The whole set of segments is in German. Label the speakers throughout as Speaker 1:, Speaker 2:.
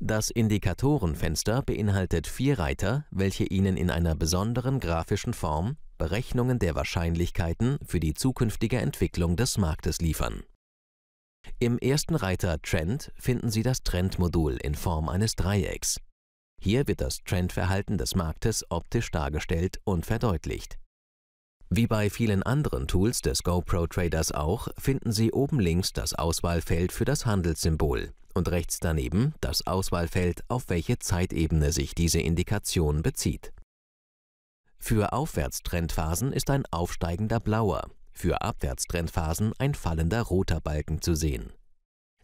Speaker 1: Das Indikatorenfenster beinhaltet vier Reiter, welche Ihnen in einer besonderen grafischen Form Berechnungen der Wahrscheinlichkeiten für die zukünftige Entwicklung des Marktes liefern. Im ersten Reiter Trend finden Sie das Trendmodul in Form eines Dreiecks. Hier wird das Trendverhalten des Marktes optisch dargestellt und verdeutlicht. Wie bei vielen anderen Tools des GoPro Traders auch, finden Sie oben links das Auswahlfeld für das Handelssymbol und rechts daneben das Auswahlfeld, auf welche Zeitebene sich diese Indikation bezieht. Für Aufwärtstrendphasen ist ein aufsteigender blauer, für Abwärtstrendphasen ein fallender roter Balken zu sehen.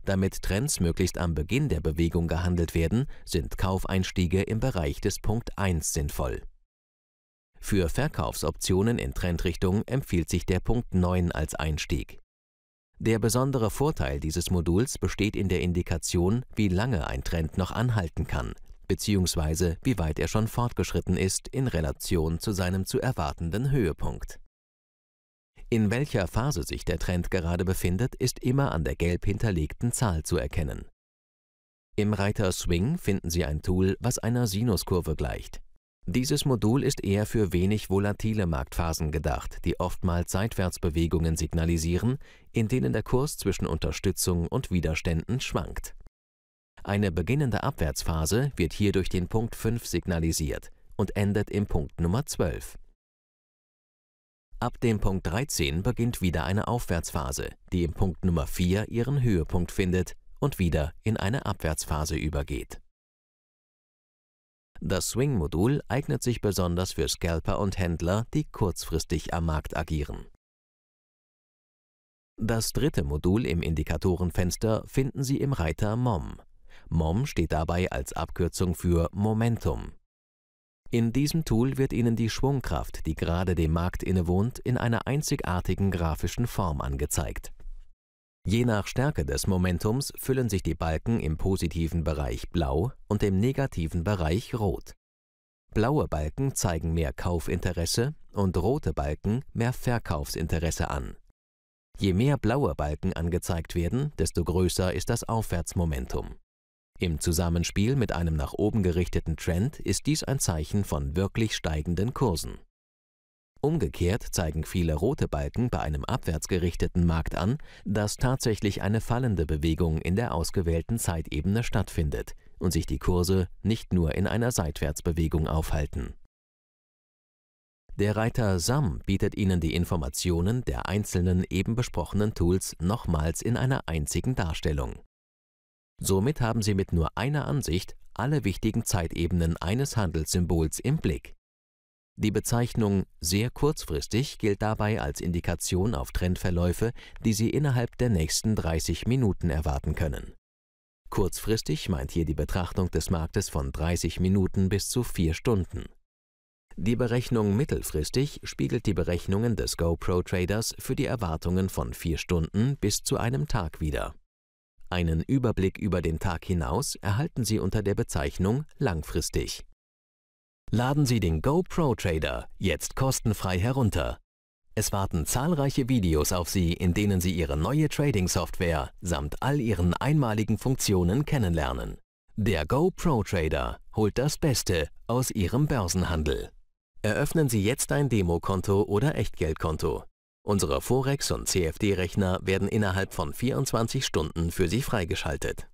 Speaker 1: Damit Trends möglichst am Beginn der Bewegung gehandelt werden, sind Kaufeinstiege im Bereich des Punkt 1 sinnvoll. Für Verkaufsoptionen in Trendrichtung empfiehlt sich der Punkt 9 als Einstieg. Der besondere Vorteil dieses Moduls besteht in der Indikation, wie lange ein Trend noch anhalten kann, bzw. wie weit er schon fortgeschritten ist in Relation zu seinem zu erwartenden Höhepunkt. In welcher Phase sich der Trend gerade befindet, ist immer an der gelb hinterlegten Zahl zu erkennen. Im Reiter Swing finden Sie ein Tool, was einer Sinuskurve gleicht. Dieses Modul ist eher für wenig volatile Marktphasen gedacht, die oftmals Seitwärtsbewegungen signalisieren, in denen der Kurs zwischen Unterstützung und Widerständen schwankt. Eine beginnende Abwärtsphase wird hier durch den Punkt 5 signalisiert und endet im Punkt Nummer 12. Ab dem Punkt 13 beginnt wieder eine Aufwärtsphase, die im Punkt Nummer 4 ihren Höhepunkt findet und wieder in eine Abwärtsphase übergeht das Swing-Modul eignet sich besonders für Scalper und Händler, die kurzfristig am Markt agieren. Das dritte Modul im Indikatorenfenster finden Sie im Reiter MOM. MOM steht dabei als Abkürzung für Momentum. In diesem Tool wird Ihnen die Schwungkraft, die gerade dem Markt innewohnt, in einer einzigartigen grafischen Form angezeigt. Je nach Stärke des Momentums füllen sich die Balken im positiven Bereich blau und im negativen Bereich rot. Blaue Balken zeigen mehr Kaufinteresse und rote Balken mehr Verkaufsinteresse an. Je mehr blaue Balken angezeigt werden, desto größer ist das Aufwärtsmomentum. Im Zusammenspiel mit einem nach oben gerichteten Trend ist dies ein Zeichen von wirklich steigenden Kursen. Umgekehrt zeigen viele rote Balken bei einem abwärts gerichteten Markt an, dass tatsächlich eine fallende Bewegung in der ausgewählten Zeitebene stattfindet und sich die Kurse nicht nur in einer Seitwärtsbewegung aufhalten. Der Reiter SAM bietet Ihnen die Informationen der einzelnen eben besprochenen Tools nochmals in einer einzigen Darstellung. Somit haben Sie mit nur einer Ansicht alle wichtigen Zeitebenen eines Handelssymbols im Blick. Die Bezeichnung sehr kurzfristig gilt dabei als Indikation auf Trendverläufe, die Sie innerhalb der nächsten 30 Minuten erwarten können. Kurzfristig meint hier die Betrachtung des Marktes von 30 Minuten bis zu 4 Stunden. Die Berechnung mittelfristig spiegelt die Berechnungen des GoPro Traders für die Erwartungen von 4 Stunden bis zu einem Tag wieder. Einen Überblick über den Tag hinaus erhalten Sie unter der Bezeichnung langfristig. Laden Sie den GoPro Trader jetzt kostenfrei herunter. Es warten zahlreiche Videos auf Sie, in denen Sie Ihre neue Trading-Software samt all ihren einmaligen Funktionen kennenlernen. Der GoPro Trader holt das Beste aus Ihrem Börsenhandel. Eröffnen Sie jetzt ein Demokonto oder Echtgeldkonto. Unsere Forex- und CFD-Rechner werden innerhalb von 24 Stunden für Sie freigeschaltet.